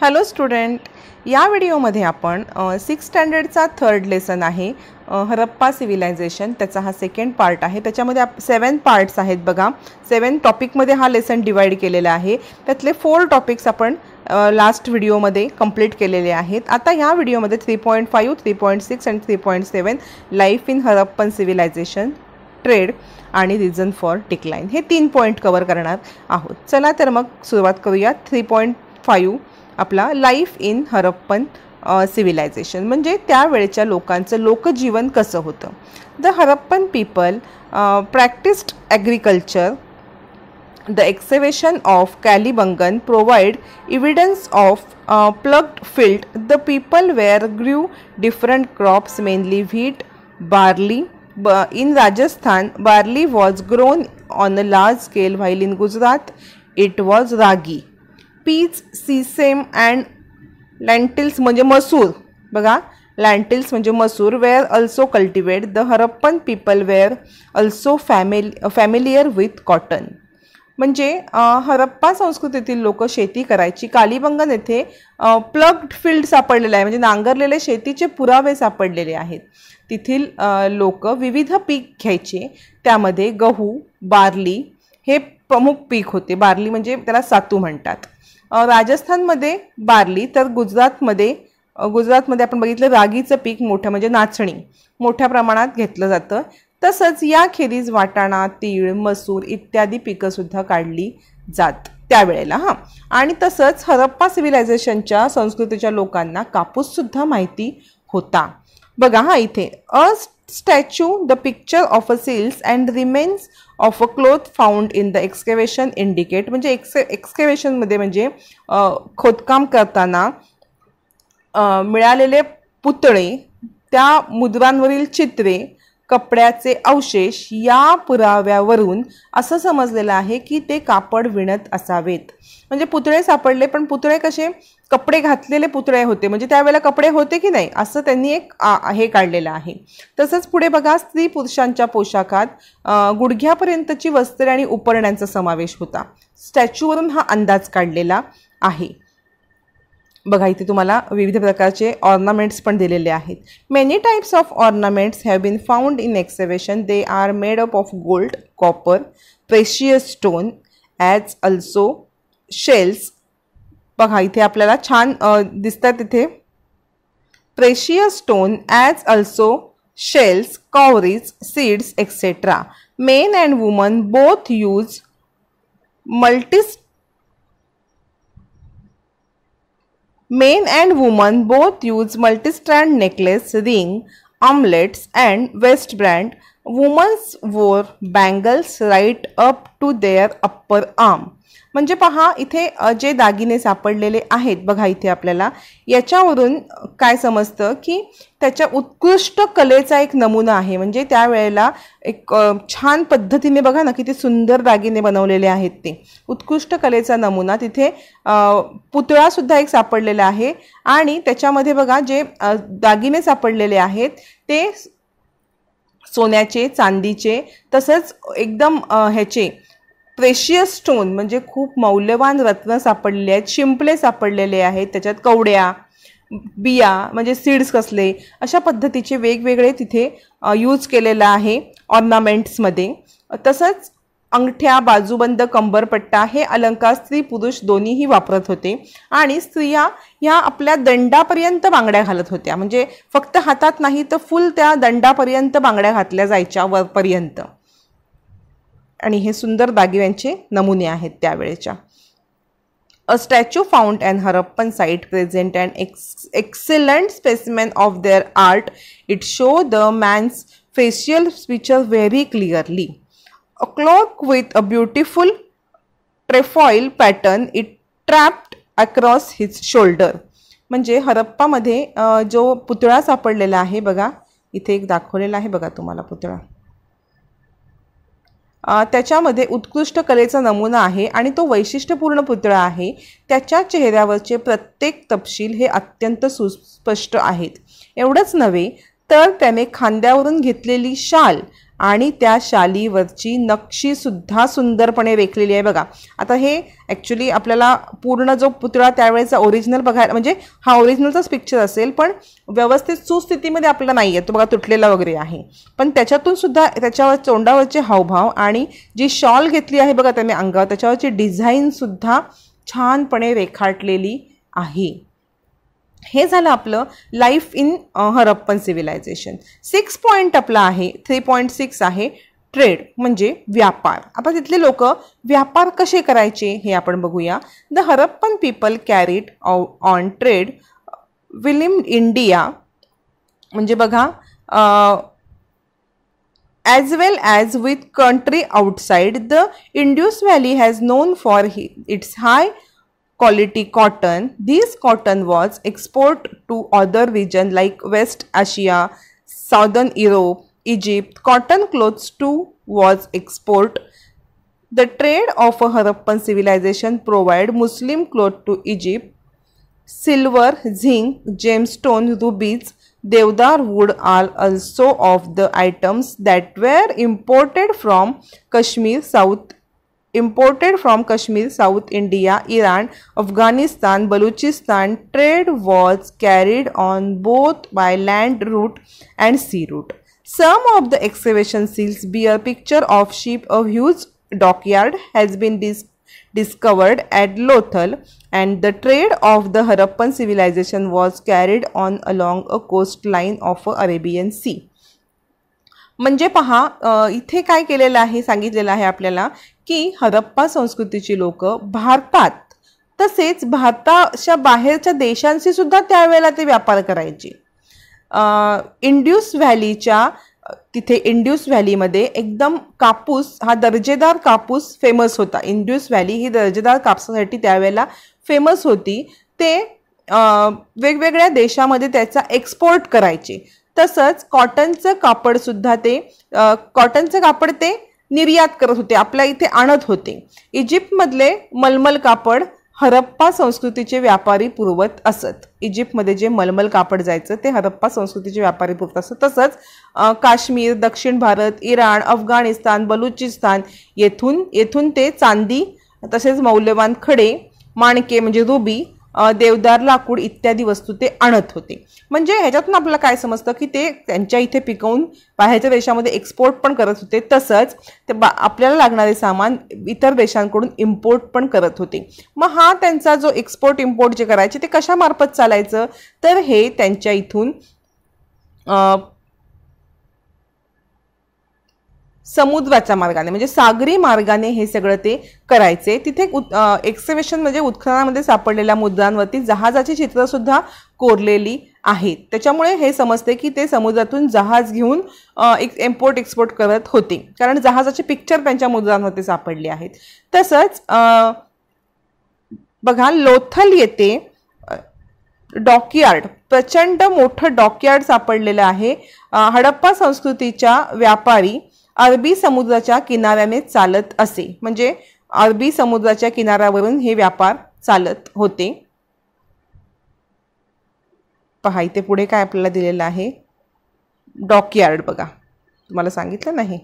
Hello student या व्हिडिओमध्ये आपण सिक्स स्टँडर्डचा थर्ड लेसन आहे हरप्पा सिव्हिलायझेशन त्याचा हा सेकंड पार्ट आहे त्याच्यामध्ये आप सेवन पार्ट्स आहेत बघा सेवन टॉपिकमध्ये हा लेसन डिवाईड केलेला आहे त्यातले फोर टॉपिक्स आपण लास्ट व्हिडिओमध्ये कंप्लीट केलेले आहेत आता ह्या व्हिडिओमध्ये three point five three point six and three point seven life in Harappan civilization trade आणि रिझन फॉर डिक्लाईन हे तीन पॉईंट कवर करणार आहोत चला तर मग सुरुवात करूया थ्री पॉईंट फाईव्ह आपला लाईफ इन हरप्पन सिव्हिलायझेशन म्हणजे त्यावेळेच्या लोकांचं लोकजीवन कसं होतं the Harappan people practised agriculture the excavation of Kalibangan provide evidence of ploughed field the people were grew different crops mainly wheat barley ब in Rajasthan barley was grown on a large scale while in Gujarat it was ragi peach sesame and lentils म्हणजे मसूर बघा lentils म्हणजे मसूर were also cultivate the Harappan people were also family familiar with cotton म्हणजे हरप्पा संस्कृतीतील लोक शेती करायची कालीबंगन येथे प्लग्ड फील्ड सापडलेलं आहे म्हणजे नांगरलेले शेतीचे पुरावे सापडलेले आहेत तिथील लोक विविध पीक घ्यायचे त्यामध्ये गहू बार्ली हे प्रमुख पीक होते बार्ली म्हणजे त्याला सातू म्हणतात राजस्थानमध्ये बार्ली तर गुजरातमध्ये गुजरातमध्ये आपण बघितलं रागीचं पीक मोठं म्हणजे नाचणी मोठ्या प्रमाणात घेतलं जातं तसंच याखेरीज वाटाणा तीळ मसूर इत्यादी पिकंसुद्धा काढली जात त्यावेळेला हां आणि तसंच हरप्पा सिव्हिलायझेशनच्या संस्कृतीच्या लोकांना कापूससुद्धा माहिती होता बघा हां इथे a statue the picture of a seals and remains of म्हणजे म्हणजे, a cloth found in the excavation indicate म्हणजे एक्से एक्सकेवेशनमध्ये म्हणजे खोदकाम करताना मिळालेले पुतळे त्या मुद्रांवरील चित्रे कपड्याचे अवशेष या पुराव्यावरून असं समजलेलं आहे की ते कापड विणत असावेत म्हणजे पुतळे सापडले पण पुतळे कसे कपडे घातलेले पुतळे होते म्हणजे त्यावेळेला कपडे होते की नाही असं त्यांनी एक हे काढलेलं आहे तसंच पुढे बघा स्त्री पुरुषांच्या पोशाखात गुडघ्यापर्यंतची वस्त्रे आणि उपरण्यांचा समावेश होता स्टॅच्यूवरून हा अंदाज काढलेला आहे बघा इथे तुम्हाला विविध प्रकारचे ऑर्नामेंट्स पण दिलेले आहेत many types of ornaments have been found in excavation they are made up of gold copper precious stone as also shells बघा इथे आपल्याला छान दिसतात तिथे precious stone as also shells cowries seeds etcetera men and women both use मल्टीस्ट Men and women both use multi-strand necklace, ring, armlets and waistband womens wore bangles right up to their upper arm म्हणजे पहा इथे जे दागिने सापडलेले आहेत बघा इथे आपल्याला याच्यावरून काय समजतं की त्याच्या उत्कृष्ट कलेचा एक नमुना आहे म्हणजे त्यावेळेला एक छान पद्धतीने बघा ना किती सुंदर दागिने बनवलेले आहेत ते उत्कृष्ट कलेचा नमुना तिथे पुतळासुद्धा एक सापडलेला आहे आणि त्याच्यामध्ये बघा जे दागिने सापडलेले आहेत ते सोन्याचे चांदीचे तसंच एकदम ह्याचे प्रेशियस स्टोन म्हणजे खूप मौल्यवान रत्न सापडले आहेत शिंपले सापडलेले आहेत त्याच्यात कवड्या बिया म्हणजे सीड्स कसले अशा पद्धतीचे वेगवेगळे तिथे यूज केलेलं आहे ऑर्नामेंट्समध्ये तसंच अंगठ्या बाजूबंद कंबरपट्टा हे अलंकार स्त्री पुरुष दोन्हीही वापरत होते आणि स्त्रिया ह्या आपल्या दंडापर्यंत बांगड्या घालत होत्या म्हणजे फक्त हातात नाही तर फुल त्या दंडापर्यंत बांगड्या घातल्या जायच्या वरपर्यंत आणि हे सुंदर दागिव्यांचे नमुने आहेत त्यावेळेच्या a statue found and Harappan site present and एक्स excellent specimen of their art it show the man's facial feature very clearly A clock with a beautiful trefoil pattern it draped across his shoulder म्हणजे हरप्पामध्ये जो पुतळा सापडलेला आहे बघा इथे एक दाखवलेला आहे बघा तुम्हाला पुतळा त्याच्यामध्ये उत्कृष्ट कलेचा नमुना आहे आणि तो वैशिष्ट्यपूर्ण पुतळा आहे त्याच्या चेहऱ्यावरचे प्रत्येक तपशील हे अत्यंत सुस्पष्ट आहेत एवढंच नव्हे तर त्याने खांद्यावरून घेतलेली शाल आणि त्या शालीवरची नक्षीसुद्धा सुंदरपणे वेखलेली आहे बघा आता हे ॲक्च्युली आपल्याला पूर्ण जो पुतळा त्यावेळेचा ओरिजिनल बघायला म्हणजे हा ओरिजिनलचाच पिक्चर असेल पण व्यवस्थित सुस्थितीमध्ये आपल्याला नाही आहे तो बघा तुटलेला वगैरे आहे पण त्याच्यातून सुद्धा त्याच्यावर तोंडावरचे हावभाव आणि जी शॉल घेतली आहे बघा त्याने अंगावर त्याच्यावरची डिझाईनसुद्धा छानपणे रेखाटलेली आहे हे झालं आपलं life in Harappan civilization six point आपला आहे थ्री पॉईंट सिक्स आहे ट्रेड म्हणजे व्यापार आता तिथले लोक व्यापार कसे करायचे हे आपण बघूया the Harappan people carried on trade within India म्हणजे बघा as well as with country outside the Indus valley has known for he its high quality cotton. This cotton was exported to other regions like West Asia, Southern Europe, Egypt. Cotton clothes too was export. The trade of Harappan civilization provided Muslim cloth to Egypt. Silver, zinc, gemstone, rubies, Devdar wood are also of the items that were imported from Kashmir, South imported from Kashmir, South India, Iran, Afghanistan, Balochistan, trade was carried on both by land route and sea route. Some of the excavation seals bear picture of ship of huge dockyard has been dis discovered at Lothal and the trade of the Harappan civilization was carried on along a coastline of Arabian Sea. म्हणजे पहा इथे काय केलेलं आहे सांगितलेलं आहे आपल्याला की हरप्पा संस्कृतीची लोक भारतात तसेच भारताच्या बाहेरच्या देशांशी सुद्धा त्यावेळेला ते व्यापार करायचे इंड्यूस व्हॅलीच्या तिथे इंड्यूस व्हॅलीमध्ये एकदम कापूस हा दर्जेदार कापूस फेमस होता इंड्यूस व्हॅली ही दर्जेदार कापसासाठी त्यावेळेला फेमस होती ते वेगवेगळ्या देशामध्ये त्याचा एक्सपोर्ट करायचे तसंच कॉटनचं कापडसुद्धा ते कॉटनचं कापड ते निर्यात करत होते आपल्या इथे आणत होते इजिप्तमधले मलमल कापड हरप्पा संस्कृतीचे व्यापारी पुरवत असत इजिप्तमध्ये जे मलमल कापड जायचं ते हरप्पा संस्कृतीचे व्यापारी पुरवत असत तसंच काश्मीर दक्षिण भारत इराण अफगाणिस्तान बलुचिस्तान येथून येथून ते चांदी तसेच मौल्यवान खडे माणके म्हणजे रुबी देवदार लाकूड इत्यादी वस्तू ते आणत होते म्हणजे ह्याच्यातून आपल्याला काय समजतं की ते त्यांच्या इथे पिकवून बाहेरच्या देशामध्ये एक्सपोर्ट पण करत होते तसंच ते बा आपल्याला लागणारे सामान इतर देशांकडून इम्पोर्ट पण करत होते मग हा त्यांचा जो एक्सपोर्ट इम्पोर्ट जे करायचे ते कशामार्फत चालायचं तर हे त्यांच्या इथून समुद्राच्या मार्गाने म्हणजे सागरी मार्गाने हे सगळं ते करायचे तिथे एक्सेवेशन म्हणजे उत्खननामध्ये सापडलेल्या मुद्रांवरती जहाजाची चित्रंसुद्धा कोरलेली आहेत त्याच्यामुळे हे समजते की ते समुद्रातून जहाज घेऊन एक इम्पोर्ट एक्सपोर्ट करत होते कारण जहाजाचे पिक्चर त्यांच्या मुद्रांवरती सापडले आहेत तसंच बघा लोथल येथे डॉकयार्ड प्रचंड मोठं डॉकयार्ड सापडलेलं आहे हडप्पा संस्कृतीच्या व्यापारी अरबी समुद्राच्या किनाऱ्याने चालत असे म्हणजे अरबी समुद्राच्या किनाऱ्यावरून हे व्यापार चालत होते पहा इथे पुढे काय आपल्याला दिलेलं आहे डॉकयार्ड बघा तुम्हाला सांगितलं नाही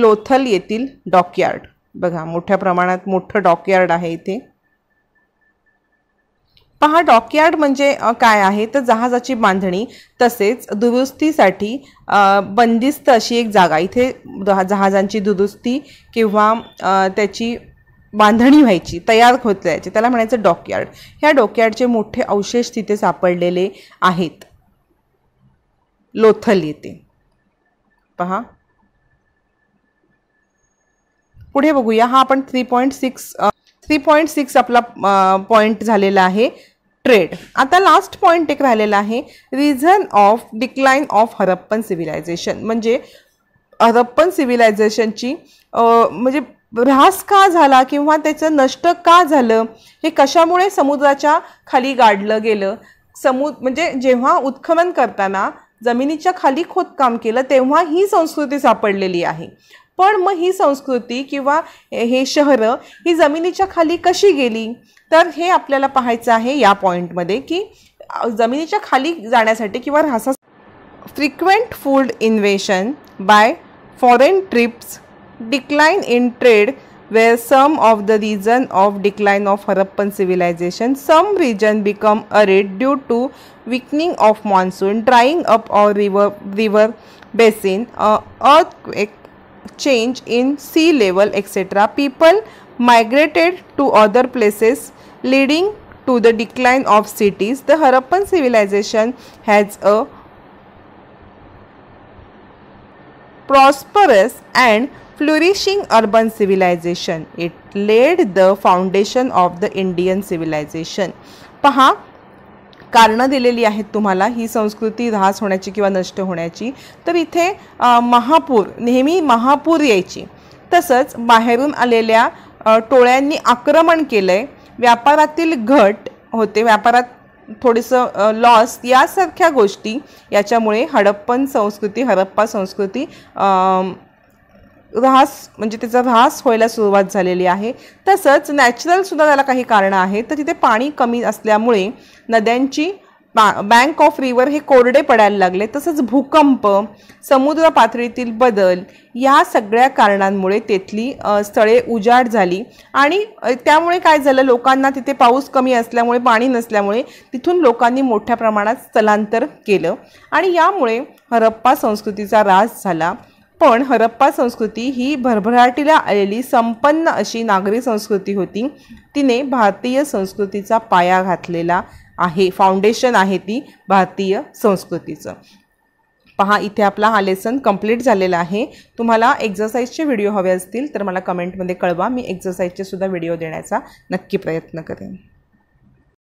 लोथल येथील डॉकयार्ड बघा मोठ्या प्रमाणात मोठं डॉकयार्ड आहे इथे पहा डॉकयार्ड म्हणजे काय आहे तर जहाजाची बांधणी तसेच दुरुस्तीसाठी बंदिस्त अशी एक जागा इथे जहाजांची दुरुस्ती किंवा त्याची बांधणी व्हायची तयार होत जायची त्याला म्हणायचं डॉकयार्ड ह्या डॉकयार्डचे मोठे अवशेष तिथे सापडलेले आहेत लोथल येथे पहा पुढे बघूया हा आपण three point six three point six आपला पॉईंट झालेला आहे ट्रेड आता लास्ट पॉइंट एक राहिलेला आहे reason of decline of Harappan civilization म्हणजे हरप्पन सिव्हिलायझेशनची म्हणजे ऱ्हास का झाला किंवा त्याचं नष्ट का झालं हे कशामुळे समुद्राच्या खाली गाडलं गेलं समु म्हणजे जेव्हा उत्खनन करताना जमिनीच्या खाली खोदकाम केलं तेव्हा ही संस्कृती सापडलेली आहे पण मग ही संस्कृती किंवा हे शहरं ही जमिनीच्या खाली कशी गेली तर हे आपल्याला पाहायचं आहे या पॉईंटमध्ये की जमिनीच्या खाली जाण्यासाठी किंवा राहसा frequent flood invasion by foreign tribes decline in trade were some of the reason of decline of Harappan civilization some reason become arid due to weakening of monsoon drying up or river river basin earth change in sea level etc. People migrated to other places leading to the decline of cities. The Harappan civilization has a prosperous and flourishing urban civilization. It laid the foundation of the Indian civilization. पहा कारणं दिलेली आहेत तुम्हाला ही संस्कृती ऱ्हास होण्याची किंवा नष्ट होण्याची तर इथे महापूर नेहमी महापूर यायची तसंच बाहेरून आलेल्या टोळ्यांनी आक्रमण केलं आहे व्यापारातील घट होते व्यापारात थोडंसं लॉस यासारख्या गोष्टी याच्यामुळे हडप्पन संस्कृती हडप्पा संस्कृती ऱ्हास म्हणजे त्याचा ऱ्हास व्हायला सुरुवात झालेली आहे तसंच नॅचरलसुद्धा त्याला काही कारणं आहेत तर तिथे पाणी कमी असल्यामुळे नद्यांची बा बँक ऑफ रिवर हे कोरडे पडायला लागले तसंच भूकंप समुद्र पातळीतील बदल या सगळ्या कारणांमुळे तेथली स्थळे उजाड झाली आणि त्यामुळे काय झालं लोकांना तिथे पाऊस कमी असल्यामुळे पाणी नसल्यामुळे तिथून लोकांनी मोठ्या प्रमाणात स्थलांतर केलं आणि यामुळे हरप्पा संस्कृतीचा ऱ्हास झाला पण हरप्पा संस्कृती ही भरभराटीला आलेली संपन्न अशी नागरी संस्कृती होती तिने भारतीय संस्कृतीचा पाया घातलेला आहे फाउंडेशन आहे ती भारतीय संस्कृतीचं पहा इथे आपला हा लेसन कंप्लीट झालेला आहे तुम्हाला एक्झरसाईजचे व्हिडिओ हवे असतील तर मला कमेंटमध्ये कळवा मी एक्झरसाईजचे सुद्धा व्हिडिओ देण्याचा नक्की प्रयत्न करेन